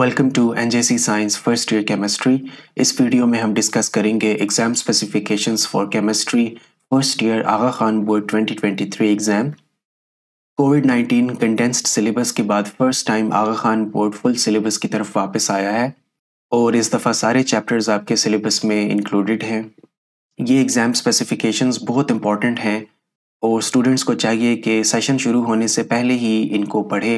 welcome to N J C science first year chemistry इस video में हम discuss करेंगे exam specifications for chemistry first year Aga Khan board 2023 exam Covid 19 condensed syllabus के बाद first time Aga Khan board full syllabus की तरफ वापस आया है और इस दफ़ा सारे चैप्टर्स आपके सिलेबस में इंक्लूडेड हैं ये एग्ज़ाम स्पेसिफिकेशंस बहुत इंपॉर्टेंट हैं और स्टूडेंट्स को चाहिए कि सेशन शुरू होने से पहले ही इनको पढ़े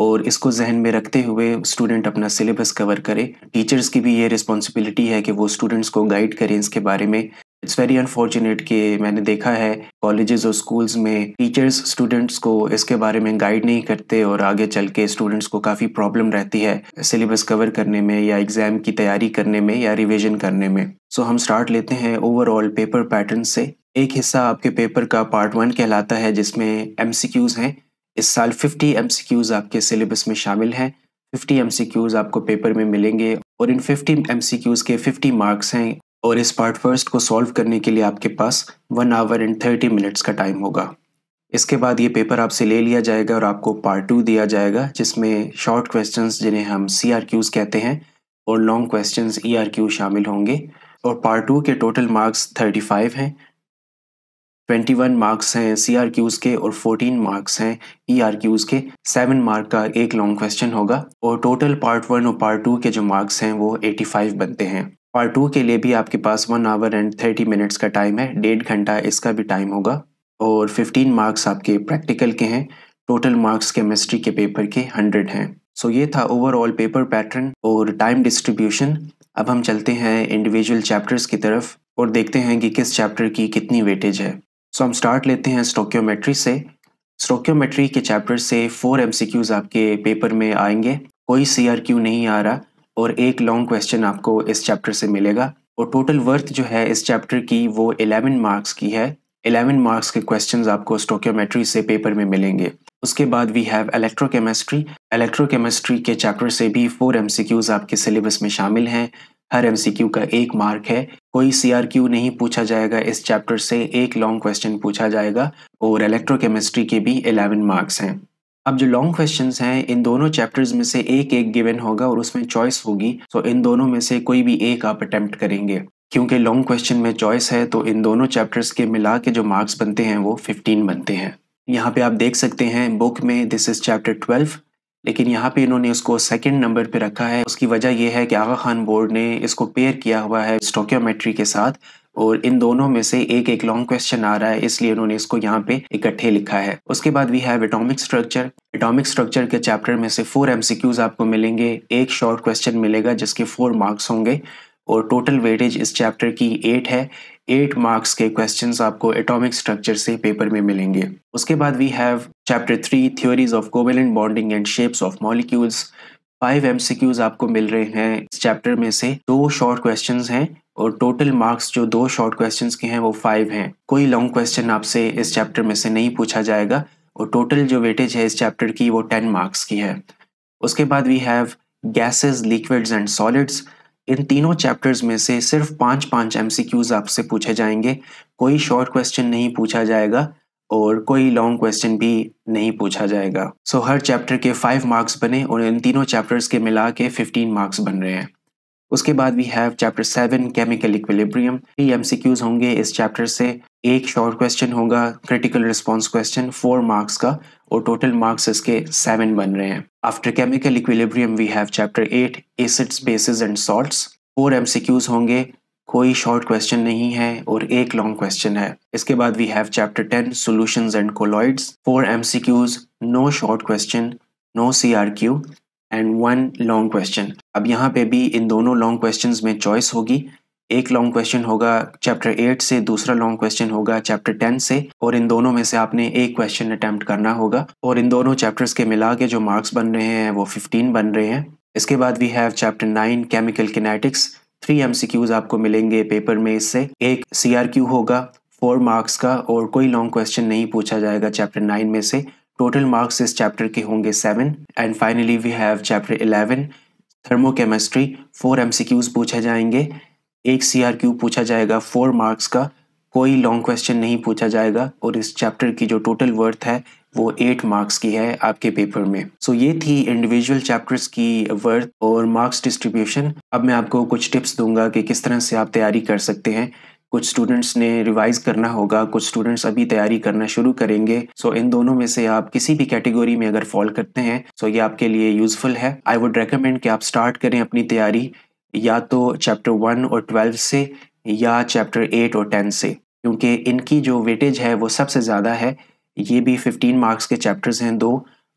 और इसको जहन में रखते हुए स्टूडेंट अपना सिलेबस कवर करे टीचर्स की भी ये रिस्पॉन्सिबिलिटी है कि वो स्टूडेंट्स को गाइड करें इसके बारे में इट्स वेरी अनफॉर्चुनेट कि मैंने देखा है कॉलेजेस और स्कूल्स में टीचर्स स्टूडेंट्स को इसके बारे में गाइड नहीं करते और आगे चल के स्टूडेंट्स को काफ़ी प्रॉब्लम रहती है सिलेबस कवर करने में या एग्ज़ाम की तैयारी करने में या रिविजन करने में सो so, हम स्टार्ट लेते हैं ओवरऑल पेपर पैटर्न से एक हिस्सा आपके पेपर का पार्ट वन कहलाता है जिसमें एम हैं इस साल 50 एम आपके सिलेबस में शामिल हैं 50 एम आपको पेपर में मिलेंगे और इन 50 एम के 50 मार्क्स हैं और इस पार्ट फर्स्ट को सॉल्व करने के लिए आपके पास one hour and thirty minutes का टाइम होगा इसके बाद ये पेपर आपसे ले लिया जाएगा और आपको पार्ट टू दिया जाएगा जिसमें शॉर्ट क्वेश्चन जिन्हें हम सी कहते हैं और लॉन्ग क्वेश्चन ई शामिल होंगे और पार्ट टू के टोटल मार्क्स थर्टी फाइव हैं ट्वेंटी वन मार्क्स हैं सी आर क्यूज़ के और फोर्टीन मार्क्स हैं ई आर क्यूज़ के सेवन मार्क का एक लॉन्ग क्वेश्चन होगा और टोटल पार्ट वन और पार्ट टू के जो मार्क्स हैं वो एटी फाइव बनते हैं पार्ट टू के लिए भी आपके पास one hour and thirty minutes का टाइम है डेढ़ घंटा इसका भी टाइम होगा और फिफ्टीन मार्क्स आपके प्रैक्टिकल के हैं टोटल मार्क्स केमिस्ट्री के पेपर के हंड्रेड हैं सो ये था ओवरऑल पेपर पैटर्न और टाइम डिस्ट्रीब्यूशन अब हम चलते हैं इंडिविजुअल चैप्टर्स की तरफ और देखते हैं कि किस चैप्टर की कितनी वेटेज है सो so, हम स्टार्ट लेते हैं स्टोक्योमेट्री से स्टोक्योमेट्री के चैप्टर से फोर एमसीक्यूज आपके पेपर में आएंगे कोई क्यू नहीं आ रहा और एक लॉन्ग क्वेश्चन आपको इस चैप्टर से मिलेगा और टोटल वर्थ जो है इस चैप्टर की वो एलेवन मार्क्स की है एलेवन मार्क्स के क्वेश्चन आपको स्टोक्योमेट्री से पेपर में मिलेंगे उसके बाद वी हैव इलेक्ट्रोकेमिस्ट्री इलेक्ट्रोकेमिस्ट्री के चैप्टर से भी फोर एमसीक्यूज आपके सिलेबस में शामिल हैं हर एमसीक्यू का एक मार्क है कोई सीआरक्यू नहीं पूछा जाएगा इस चैप्टर से एक लॉन्ग क्वेश्चन पूछा जाएगा और इलेक्ट्रोकेमिस्ट्री के भी इलेवन मार्क्स हैं अब जो लॉन्ग क्वेश्चन हैं इन दोनों चैप्टर्स में से एक एक गिवन होगा और उसमें चॉइस होगी तो इन दोनों में से कोई भी एक आप अटेम्प्ट करेंगे क्योंकि लॉन्ग क्वेश्चन में चॉइस है तो इन दोनों चैप्टर्स के मिला के जो मार्क्स बनते हैं वो 15 बनते हैं यहाँ पे आप देख सकते हैं बुक में दिस इज चैप्टर 12 लेकिन यहाँ पे इन्होंने उसको सेकंड नंबर पे रखा है उसकी वजह यह है कि आगा खान बोर्ड ने इसको पेयर किया हुआ है स्टोक्योमेट्री के साथ और इन दोनों में से एक एक लॉन्ग क्वेश्चन आ रहा है इसलिए उन्होंने इसको यहाँ पे इकट्ठे लिखा है उसके बाद we have atomic structure atomic structure के चैप्टर में से फोर एमसीक्यूज आपको मिलेंगे एक शॉर्ट क्वेश्चन मिलेगा जिसके फोर मार्क्स होंगे और टोटल वेटेज इस चैप्टर की एट है एट मार्क्स के क्वेश्चन आपको एटॉमिक स्ट्रक्चर से पेपर में मिलेंगे उसके बाद we have chapter three theories of covalent bonding and shapes of molecules five M आपको मिल रहे हैं इस चैप्टर में से दो शॉर्ट क्वेश्चन हैं और टोटल मार्क्स जो दो शॉर्ट क्वेश्चन के हैं वो फाइव हैं कोई लॉन्ग क्वेश्चन आपसे इस चैप्टर में से नहीं पूछा जाएगा और टोटल जो वेटेज है इस चैप्टर की वो टेन मार्क्स की है उसके बाद we have gases liquids and solids इन तीनों चैप्टर्स में से सिर्फ पांच पांच एमसीक्यूज आपसे पूछे जाएंगे कोई शॉर्ट क्वेश्चन नहीं पूछा जाएगा और कोई लॉन्ग क्वेश्चन भी नहीं पूछा जाएगा सो so, हर चैप्टर के फाइव मार्क्स बने और इन तीनों चैप्टर्स के मिला के फिफ्टीन मार्क्स बन रहे हैं उसके बाद we have chapter seven chemical equilibrium ये एमसीक्यूज होंगे इस चैप्टर से एक शॉर्ट क्वेश्चन होगा critical response question four marks का और टोटल मार्क्स इसके सेवन बन रहे हैं after chemical equilibrium we have chapter eight acids bases and salt four MCQs होंगे कोई शॉर्ट क्वेश्चन नहीं है और एक लॉन्ग क्वेश्चन है इसके बाद we have chapter ten solution and colloids four MCQs no short question no C R Q and one long question अब यहाँ पे भी इन दोनों लॉन्ग क्वेश्चन में चॉइस होगी एक लॉन्ग क्वेश्चन होगा चैप्टर एट से दूसरा लॉन्ग क्वेश्चन होगा चैप्टर टेन से और इन दोनों में से आपने एक क्वेश्चन अटैम्प्ट करना होगा और इन दोनों चैप्टर्स के मिला के जो मार्क्स बन रहे हैं वो फिफ्टीन बन रहे हैं इसके बाद we have chapter nine chemical kinetics three M आपको मिलेंगे पेपर में इससे एक सी होगा फोर मार्क्स का और कोई लॉन्ग क्वेश्चन नहीं पूछा जाएगा चैप्टर नाइन में से टोटल मार्क्स इस चैप्टर के होंगे seven and finally we have chapter eleven thermochemistry four एम पूछे जाएंगे एक सी पूछा जाएगा फोर मार्क्स का कोई लॉन्ग क्वेश्चन नहीं पूछा जाएगा और इस चैप्टर की जो टोटल वर्थ है वो एट मार्क्स की है आपके पेपर में सो so, ये थी इंडिविजुअल चैप्टर्स की वर्थ और मार्क्स डिस्ट्रीब्यूशन अब मैं आपको कुछ टिप्स दूंगा कि किस तरह से आप तैयारी कर सकते हैं कुछ स्टूडेंट्स ने रिवाइज करना होगा कुछ स्टूडेंट्स अभी तैयारी करना शुरू करेंगे सो so, इन दोनों में से आप किसी भी कैटेगरी में अगर फॉल करते हैं सो so ये आपके लिए यूजफुल है आई वुड रिकमेंड कि आप स्टार्ट करें अपनी तैयारी या तो चैप्टर वन और ट्वेल्व से या चैप्टर एट और टेन से क्योंकि इनकी जो वेटेज है वो सबसे ज़्यादा है ये भी फिफ्टीन मार्क्स के चैप्टर्स हैं दो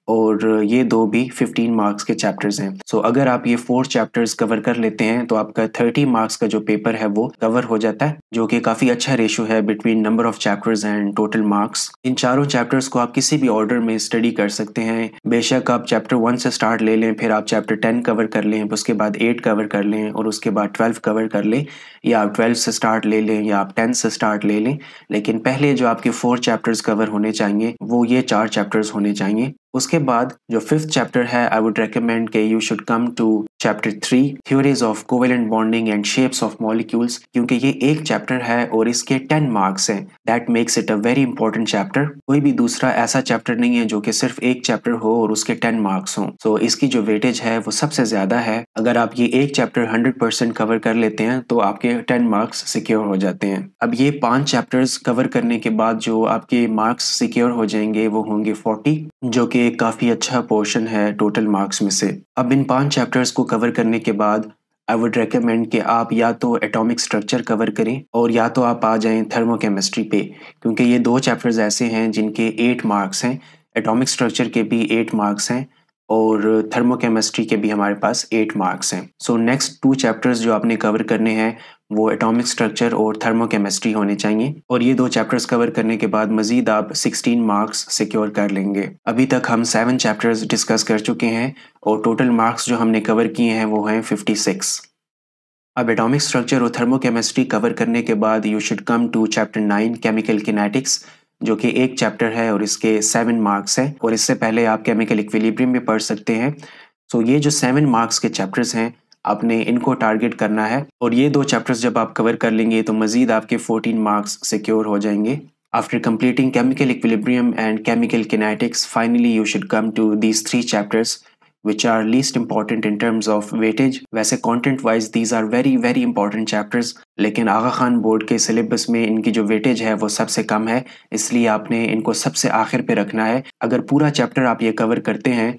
और ये दो भी 15 मार्क्स के चैप्टर्स हैं सो so, अगर आप ये फोर चैप्टर्स कवर कर लेते हैं तो आपका 30 मार्क्स का जो पेपर है वो कवर हो जाता है जो कि काफ़ी अच्छा रेशो है between number of chapters and total marks इन चारों चैप्टर्स को आप किसी भी ऑर्डर में स्टडी कर सकते हैं बेशक आप चैप्टर वन से स्टार्ट ले लें फिर आप चैप्टर टेन कवर कर लें उसके बाद एट कवर कर लें और उसके बाद ट्वेल्व कवर कर लें या आप ट्वेल्व से स्टार्ट ले लें या आप टेंथ से स्टार्ट ले लें लेकिन पहले जो आपके फोर चैप्टर्स कवर होने चाहिए वो ये चार चैप्टर्स होने चाहिए उसके बाद जो फिफ्थ चैप्टर है आई वुड रेकमेंड के you should come to chapter three theories of covalent bonding and shapes of molecules क्योंकि ये एक चैप्टर है और इसके टेन मार्क्स हैं that makes it a very important chapter कोई भी दूसरा ऐसा चैप्टर नहीं है जो कि सिर्फ एक चैप्टर हो और उसके टेन मार्क्स हों सो so, इसकी जो वेटेज है वो सबसे ज्यादा है अगर आप ये एक चैप्टर हंड्रेड परसेंट कवर कर लेते हैं तो आपके टेन मार्क्स सिक्योर हो जाते हैं अब ये पांच चैप्टर्स कवर करने के बाद जो आपके मार्क्स सिक्योर हो जाएंगे वो होंगे फोर्टी जो कि एक काफ़ी अच्छा पोर्शन है टोटल मार्क्स में से अब इन पांच चैप्टर्स को कवर करने के बाद आई वुड रेकमेंड कि आप या तो एटॉमिक स्ट्रक्चर कवर करें और या तो आप आ जाएं थर्मोकेमिस्ट्री पे क्योंकि ये दो चैप्टर्स ऐसे हैं जिनके एट मार्क्स हैं एटॉमिक स्ट्रक्चर के भी एट मार्क्स हैं और थर्मोकेमिस्ट्री के भी हमारे पास एट मार्क्स हैं सो नेक्स्ट टू चैप्टर्स जो आपने कवर करने हैं वो एटॉमिक स्ट्रक्चर और थर्मोकेमिस्ट्री होने चाहिए और ये दो चैप्टर्स कवर करने के बाद मजीद आप 16 मार्क्स सिक्योर कर लेंगे अभी तक हम सेवन चैप्टर्स डिस्कस कर चुके हैं और टोटल मार्क्स जो हमने कवर किए हैं वो हैं 56 अब एटॉमिक स्ट्रक्चर और थर्मोकेमिस्ट्री कवर करने के बाद you should come to chapter nine chemical kinetics जो कि एक चैप्टर है और इसके सेवन मार्क्स हैं और इससे पहले आप केमिकल इक्विलिब्रियम भी पढ़ सकते हैं सो so, ये जो सेवन मार्क्स के चैप्टर्स हैं आपने इनको टारगेट करना है और ये दो चैप्टर्स जब आप कवर कर लेंगे तो मजीद आपके 14 मार्क्स सिक्योर हो जाएंगे after completing chemical equilibrium and chemical kinetics finally you should come to these three chapters which are least important in terms of weightage वैसे content wise these are very very important chapters लेकिन Aga Khan board के syllabus में इनकी जो weightage है वो सबसे कम है इसलिए आपने इनको सबसे आखिर पे रखना है अगर पूरा चैप्टर आप ये कवर करते हैं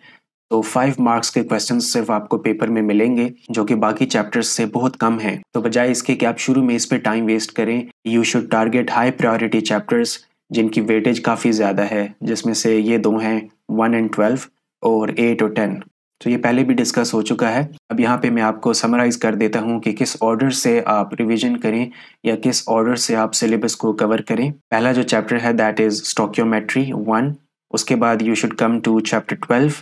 तो फाइव मार्क्स के क्वेश्चन सिर्फ आपको पेपर में मिलेंगे जो कि बाकी चैप्टर्स से बहुत कम है तो बजाय इसके कि आप शुरू में इस पर टाइम वेस्ट करें you should target high priority chapters जिनकी वेटेज काफ़ी ज़्यादा है जिसमें से ये दो हैं वन एंड ट्वेल्व और एट और टेन तो ये पहले भी डिस्कस हो चुका है अब यहाँ पे मैं आपको समराइज कर देता हूँ कि किस ऑर्डर से आप रिवीजन करें या किस ऑर्डर से आप सिलेबस को कवर करें पहला जो चैप्टर है दैट इज़ स्टोक्योमेट्री वन उसके बाद you should come to chapter twelve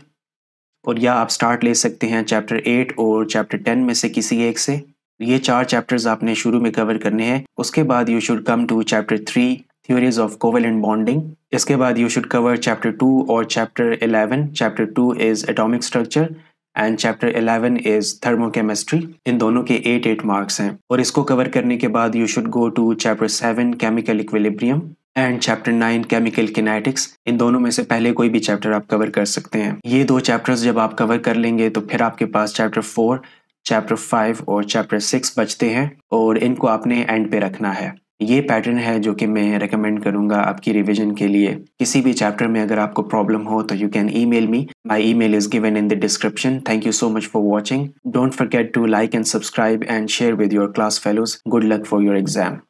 और या आप स्टार्ट ले सकते हैं चैप्टर एट और चैप्टर टेन में से किसी एक से ये चार चैप्टर्स आपने शुरू में कवर करने हैं उसके बाद you should come to chapter three theories of covalent bonding इसके बाद you should cover chapter two और chapter eleven chapter two is atomic structure and chapter eleven is thermochemistry इन दोनों के एट एट मार्क्स हैं और इसको cover करने के बाद you should go to chapter seven chemical equilibrium and chapter nine chemical kinetics इन दोनों में से पहले कोई भी चैप्टर आप कवर कर सकते हैं ये दो चैप्टर्स जब आप कवर कर लेंगे तो फिर आपके पास चैप्टर फोर चैप्टर फाइव और चैप्टर सिक्स बचते हैं और इनको आपने एंड पे रखना है ये पैटर्न है जो कि मैं रेकमेंड करूंगा आपकी रिवीजन के लिए किसी भी चैप्टर में अगर आपको प्रॉब्लम हो तो you can email me my email is given in the description thank you so much for watching don't forget to like and subscribe and share with your class fellows good luck for your exam